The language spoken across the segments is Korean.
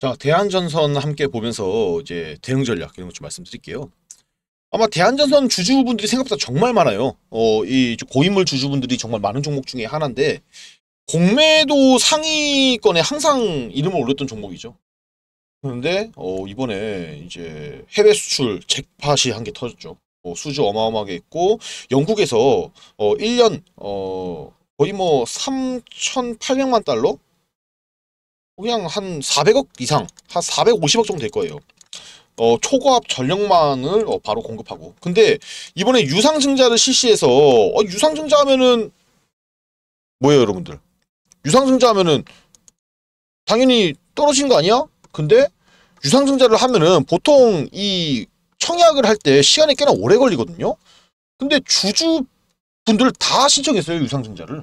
자, 대한전선 함께 보면서 이제 대응 전략 이런 것 좀 말씀드릴게요. 아마 대한전선 주주분들이 생각보다 정말 많아요. 어, 이 고인물 주주분들이 정말 많은 종목 중에 하나인데 공매도 상위권에 항상 이름을 올렸던 종목이죠. 그런데 어, 이번에 이제 해외 수출 잭팟이 한 개 터졌죠. 어, 수주 어마어마하게 있고 영국에서 어, 1년 어, 거의 뭐 3,800만 달러 그냥 한 400억 이상, 한 450억 정도 될 거예요. 어, 초고압 전력만을 어, 바로 공급하고. 근데 이번에 유상증자를 실시해서 어, 유상증자 하면은 뭐예요, 여러분들? 유상증자 하면은 당연히 떨어진거 아니야? 근데 유상증자를 하면은 보통 이 청약을 할 때 시간이 꽤나 오래 걸리거든요. 근데 주주 분들 다 신청했어요, 유상증자를.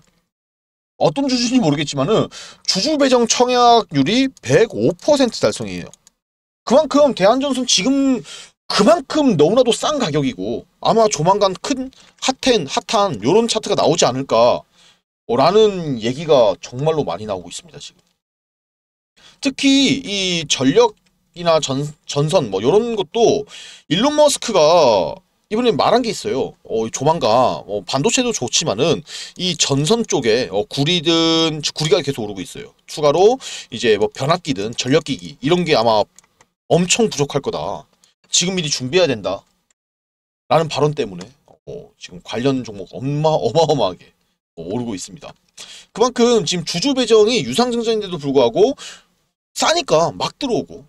어떤 주주인지 모르겠지만은 주주 배정 청약률이 105% 달성이에요. 그만큼 대한전선 지금 그만큼 너무나도 싼 가격이고 아마 조만간 큰 핫텐, 핫한 요런 차트가 나오지 않을까 라는 얘기가 정말로 많이 나오고 있습니다. 지금 특히 이 전력이나 전, 전선 뭐 이런 것도 일론 머스크가 이분에 말한 게 있어요. 어, 조만간 어, 반도체도 좋지만은 이 전선 쪽에 어, 구리든 구리가 계속 오르고 있어요. 추가로 이제 뭐 변압기든 전력기기 이런 게 아마 엄청 부족할 거다. 지금 미리 준비해야 된다. 라는 발언 때문에 어, 지금 관련 종목 엄마 어마어마하게 어, 오르고 있습니다. 그만큼 지금 주주 배정이 유상증자인데도 불구하고 싸니까 막 들어오고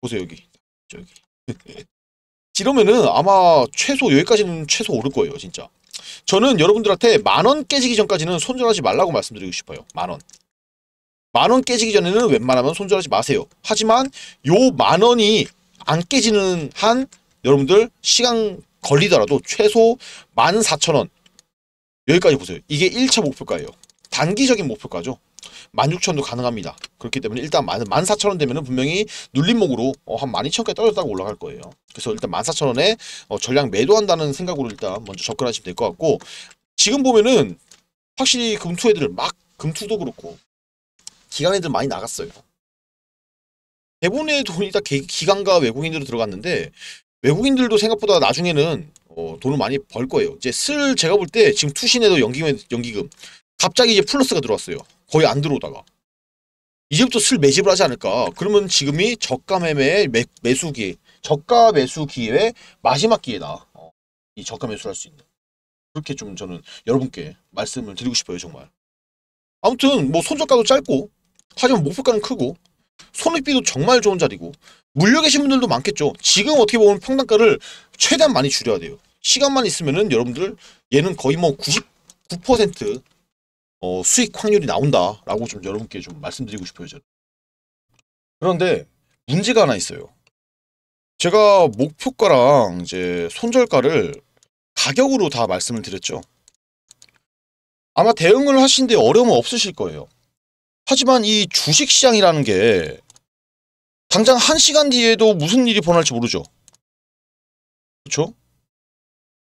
보세요 여기 저기 이러면은 아마 최소 여기까지는 최소 오를 거예요 진짜 저는 여러분들한테 만 원 깨지기 전까지는 손절하지 말라고 말씀드리고 싶어요 만원 만 원 깨지기 전에는 웬만하면 손절하지 마세요 하지만 요 만원이 안 깨지는 한 여러분들 시간 걸리더라도 최소 만 사천 원 여기까지 보세요 이게 1차 목표가예요 단기적인 목표가죠 16,000도 가능합니다. 그렇기 때문에 일단 14,000원 되면 분명히 눌림목으로 어, 한 12,000까지 떨어졌다고 올라갈 거예요. 그래서 일단 14,000원에 어, 전량 매도한다는 생각으로 일단 먼저 접근하시면 될 것 같고 지금 보면은 확실히 금투 애들 막 금투도 그렇고 기간 애들 많이 나갔어요. 대본의 돈이 다기간과 외국인들로 들어갔는데 외국인들도 생각보다 나중에는 어, 돈을 많이 벌 거예요. 이제 슬 제가 볼 때 지금 투신에도 연기금, 연기금 갑자기 이제 플러스가 들어왔어요. 거의 안 들어오다가 이제부터 슬 매집을 하지 않을까 그러면 지금이 저가 매매의 매, 수기 저가 매수 기회의 마지막 기회다 어, 이 저가 매수를 할 수 있는 그렇게 좀 저는 여러분께 말씀을 드리고 싶어요 정말 아무튼 뭐 손절가도 짧고 하지만 목표가는 크고 손익비도 정말 좋은 자리고 물려 계신 분들도 많겠죠 지금 어떻게 보면 평단가를 최대한 많이 줄여야 돼요 시간만 있으면은 여러분들 얘는 거의 뭐99% 어, 수익 확률이 나온다라고 좀 여러분께 좀 말씀드리고 싶어요. 저는. 그런데 문제가 하나 있어요. 제가 목표가랑 이제 손절가를 가격으로 다 말씀을 드렸죠. 아마 대응을 하신데 어려움은 없으실 거예요. 하지만 이 주식시장이라는 게 당장 한시간 뒤에도 무슨 일이 벌어날지 모르죠. 그렇죠?